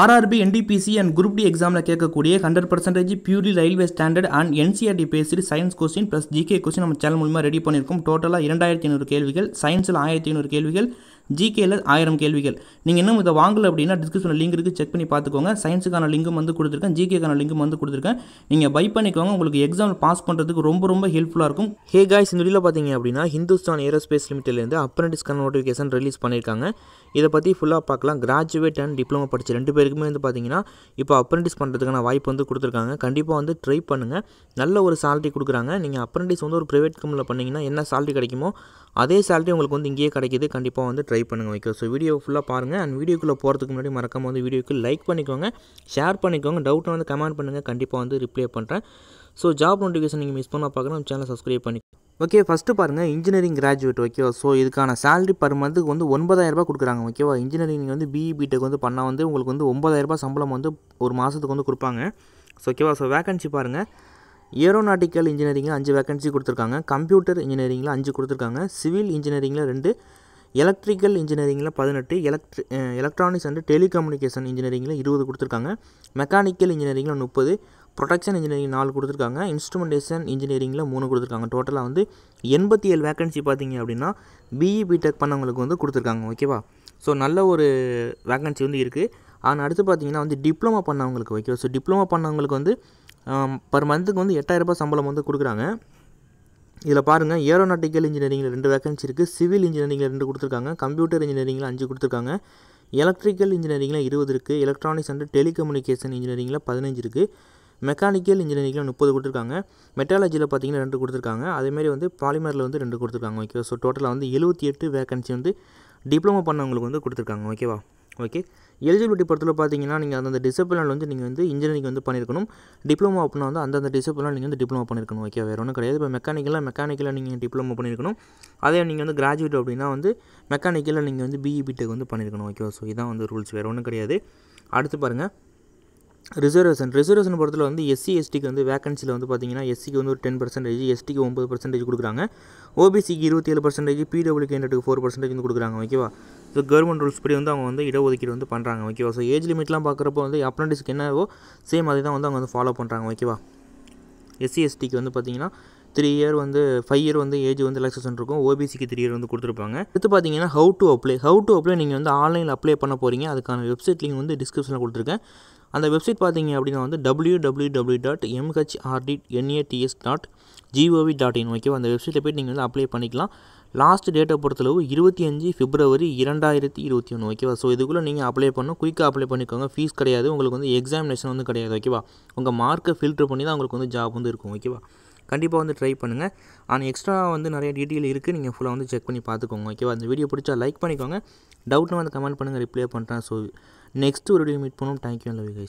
RRB NTPC and group D எக்ஸாமில் கேட்கக்கூடிய hundred percentage purely railway standard and NCERT based science question plus GK question நம்ம channel மூலமாக ready பண்ணியிருக்கோம் டோட்டலாக இரண்டாயிரத்தி ஐநூறு கேள்விகள் சயின்ஸில் ஆயிரத்தி ஐநூறு கேள்விகள் ஜிகேயில் ஆயிரம் கேள்விகள் நீங்கள் இன்னும் இதை வாங்கலை அப்படின்னா டிஸ்கிரிப்ஷனில் லிங்க் இருக்குது செக் பண்ணி பார்த்துக்கோங்க சயின்ஸுக்கான லிங்கும் வந்து கொடுத்துருக்கேன் ஜிகேக்கான லிங்கும் வந்து கொடுத்துருக்கேன் நீங்கள் பை பண்ணிக்கோங்க உங்களுக்கு எக்ஸாம் பாஸ் பண்ணுறதுக்கு ரொம்ப ரொம்ப ஹெல்ப்ஃபுல்லாக இருக்கும் ஹே காய்ஸ் இந்த வீடியோ பார்த்தீங்க அப்படின்னா ஹிந்துஸ்தான் ஏரோஸ்பேஸ் லிமிட்டட்லேருந்து அப்ரண்டிஸ்க்கான நோட்டிஃபிகேஷன் ரிலீஸ் பண்ணியிருக்காங்க இதை பற்றி ஃபுல்லாக பார்க்கலாம் கிராஜுவேட் அண்ட் டிப்ளமோ படித்த ரெண்டு பேருக்குமே வந்து பார்த்தீங்கன்னா இப்போ அப்ரண்டிஸ் பண்ணுறதுக்கான வாய்ப்பு வந்து கொடுத்துருக்காங்க கண்டிப்பாக வந்து ட்ரை பண்ணுங்கள் நல்ல ஒரு சாலரி கொடுக்குறாங்க நீங்கள் அப்ரண்டிஸ் வந்து ஒரு ப்ரைவேட் கம்பெனியில் பண்ணிங்கன்னா என்ன சாலரி கிடைக்குமோ அதே சாலரி உங்களுக்கு வந்து இங்கேயே கிடைக்கிது கண்டிப்பாக வந்து ட்ரை ட்ரை பண்ணுங்கள் ஓகே ஸோ வீடியோ ஃபுல்லாக பாருங்கள் அண்ட் வீடியோக்குள்ளே போகிறதுக்கு முன்னாடி மறக்காம வந்து வீடியோக்கு லைக் பண்ணிக்கோங்க ஷேர் பண்ணிக்கோங்க டவுட்டை வந்து கமெண்ட் பண்ணுங்கள் கண்டிப்பாக வந்து ரிப்ளை பண்ணுறேன் ஸோ ஜாப் நோட்டிஃபிகேஷன் நீங்கள் மிஸ் பண்ணால் பார்க்கணும் நம்ம சேனல் சப்ஸ்கிரைப் பண்ணி ஓகே ஃபஸ்ட்டு பாருங்கள் இன்ஜினியரிங் கிராஜுவேட் ஓகேவா ஸோ இதுக்கான சேலரி பர் மந்த்துக்கு வந்து ஒன்பதாயிரரூபா கொடுக்குறாங்க ஓகேவா இன்ஜினியரிங் நீங்கள் வந்து பிஇ பிடெக் e வந்து பண்ணால் வந்து உங்களுக்கு வந்து ஒன்பதாயிரரூபா சம்பளம் வந்து ஒரு மாதத்துக்கு வந்து கொடுப்பாங்க ஸோ ஓகேவா ஸோ வேகன்சி பாருங்கள் ஏரோநாட்டிக்கல் இன்ஜினியரிங்கில் அஞ்சு வேகன்சி கொடுத்துருக்காங்க கம்ப்யூட்டர் இன்ஜினியரிங்கில் அஞ்சு கொடுத்துருக்காங்க சிவில் இன்ஜினியரிங்கில் ரெண்டு எலக்ட்ரிக்கல் இன்ஜினியரிங்கில் பதினெட்டு எலக்ட்ரி எலக்ட்ரானிக்ஸ் அண்ட் டெலிகம்யூனிகேஷன் இன்ஜினியரிங்கில் இருபது கொடுத்துருக்காங்க மெக்கானிக்கல் இன்ஜினியரிங்கில் முப்பது ப்ரொடக்ஷன் இன்ஜினியரிங் நாலு கொடுத்துருக்காங்க இன்ஸ்ட்ருமெண்டேஷன் இன்ஜினியரிங்கில் மூணு கொடுத்துருக்காங்க டோட்டலாக வந்து எண்பத்தி ஏழு வேக்கன்சி பார்த்தீங்க அப்படின்னா பிஇ பிடெக் e பண்ணவங்களுக்கு வந்து கொடுத்துருக்காங்க ஓகேவா ஸோ நல்ல ஒரு வேக்கன்சி வந்து இருக்குது ஆனால் அடுத்து பார்த்தீங்கன்னா வந்து டிப்ளமோ பண்ணவங்களுக்கு ஓகேவா ஸோ டிப்ளமோ பண்ணவங்களுக்கு வந்து பர் மந்த்துக்கு வந்து எட்டாயிரரூபா சம்பளம் வந்து கொடுக்குறாங்க இதில் பாருங்கள் ஏரோநாட்டிக்கல் இன்ஜினியரிங்கில் ரெண்டு வேக்கன்சி இருக்குது சிவில் இன்ஜினியரிங்கில் ரெண்டு கொடுத்துருக்காங்க கம்ப்யூட்டர் இன்ஜினியரிங்கில் அஞ்சு கொடுத்துருக்காங்க எலக்ட்ரிக்கல் இன்ஜினியரிங்கில் இருபது இருக்குது எலக்ட்ரானிக்ஸ் அண்ட் டெலிகம்யூனிகேஷன் இன்ஜினியரிங்கில் பதினஞ்சு இருக்குது மெக்கானிக்கல் இன்ஜினியரிங்கில் முப்பது கொடுத்துருக்காங்க மெட்டாலஜியில் பார்த்தீங்கன்னா ரெண்டு கொடுத்துருக்காங்க அதேமாரி வந்து பாலிமரில் வந்து ரெண்டு கொடுத்துருக்காங்க ஓகேவா ஸோ டோட்டலாக வந்து எழுபத்தி எட்டு வேக்கன்சி வந்து டிப்ளமோ பண்ணவங்களுக்கு வந்து கொடுத்துருக்காங்க ஓகேவா ஓகே எலிஜிபிலிட்டி படத்தில் பார்த்தீங்கன்னா நீங்கள் அந்தந்த டிசிப்ளினில் வந்து நீங்கள் வந்து இன்ஜினியரிங் வந்து பண்ணியிருக்கணும் டிப்ளமோ அப்படின்னா வந்து அந்தந்த டிசிப்ளினில் நீங்கள் வந்து டிப்ளமோ பண்ணியிருக்கணும் ஓகே வேறு ஒன்றும் கிடையாது இப்போ மெக்கானிக்கலாக மெக்கானிக்கலாக நீங்கள் டிப்ளமோ பண்ணியிருக்கணும் அதே நீங்கள் வந்து கிராஜுவேட் அப்படின்னா வந்து மெக்கானிக்கலில் நீங்கள் வந்து பிஇபிடெக் வந்து பண்ணியிருக்கணும் ஓகே ஸோ இதான் வந்து ரூல்ஸ் வேறு ஒன்றும் கிடையாது அடுத்து பாருங்கள் ரிசர்வேஷன் ரிசர்வேஷன் படத்தில் வந்து எஸ்சி எஸ்டிக்கு வந்து வேகன்சியில் வந்து பார்த்தீங்கன்னா எஸ்சிக்கு வந்து ஒரு டென் பர்சன்டேஜ் எஸ்டிக்கு ஒம்பது பர்சன்டேஜ் கொடுக்குறாங்க ஓபிசிக்கு இருபத்தி ஏழு பர்சன்டேஜ் பிடபிள்யூ கேண்டட்டுக்கு ஃபோர் பர்சன்டேஜ் வந்து கொடுக்குறாங்க ஓகேவா ஸோ கவர்மெண்ட் ரூல்ஸ் படி வந்து அவங்க வந்து இடஒதுக்கீடு வந்து பண்ணுறாங்க ஓகேவா ஸோ ஏஜ் லிமிட்லாம் பார்க்குறப்போ வந்து அப்ரண்டிஸ்க்கு என்னவோ சேம் அதே தான் வந்து அவங்க வந்து ஃபாலோ பண்ணுறாங்க ஓகேவா எஸ்சி எஸ்டிக்கு வந்து பார்த்திங்கன்னா த்ரீ இயர் வந்து ஃபைவ் இயர் வந்து ஏஜ் வந்து ரிலாக்ஸேஷன் இருக்கும் ஓபிசிக்கு த்ரீ இயர் வந்து கொடுத்துருப்பாங்க அடுத்து பார்த்தீங்கன்னா how to apply how to apply நீங்கள் வந்து ஆன்லைனில் அப்ளை பண்ண போகிறீங்க அதுக்கான வெப்சைட் லிங்க் வந்து டிஸ்கிரிப்ஷனில் கொடுத்துருக்கேன் அந்த வெப்சைட் பார்த்தீங்க அப்படின்னா வந்து W W W dot MHRD NATS dot GOV dot in ஓகேவா அந்த வெப்சைட்டை போய்ட்டு நீங்கள் வந்து அப்ளை பண்ணிக்கலாம் லாஸ்ட் டேட்டை பொறுத்தளவு இருபத்தி அஞ்சு பிப்ரவரி இரண்டாயிரத்தி இருபத்தி ஒன்று ஓகேவா ஸோ இதுக்குள்ளே நீங்கள் அப்ளை பண்ணணும் குயிக்காக அப்ளை பண்ணிக்கோங்க ஃபீஸ் கிடையாது உங்களுக்கு வந்து எக்ஸாமினேஷன் வந்து கிடையாது ஓகேவா உங்கள் மார்க்கை ஃபில்டர் பண்ணி தான் உங்களுக்கு வந்து ஜாப் வந்து இருக்கும் ஓகேவா கண்டிப்பாக வந்து ட்ரை பண்ணுங்கள் ஆனால் எக்ஸ்ட்ரா வந்து நிறைய டீட்டெயில் இருக்குது நீங்கள் ஃபுல்லாக வந்து செக் பண்ணி பார்த்துக்கோங்க ஓகேவா இந்த வீடியோ பிடிச்சா லைக் பண்ணிக்கோங்க டவுட்னு வந்து கமெண்ட் பண்ணுங்கள் ரிப்ளை பண்ணுறேன் ஸோ நெக்ஸ்ட் ஒரு வீடியோ மீட் பண்ணுவோம் தேங்க்யூ லவ் கைஸ்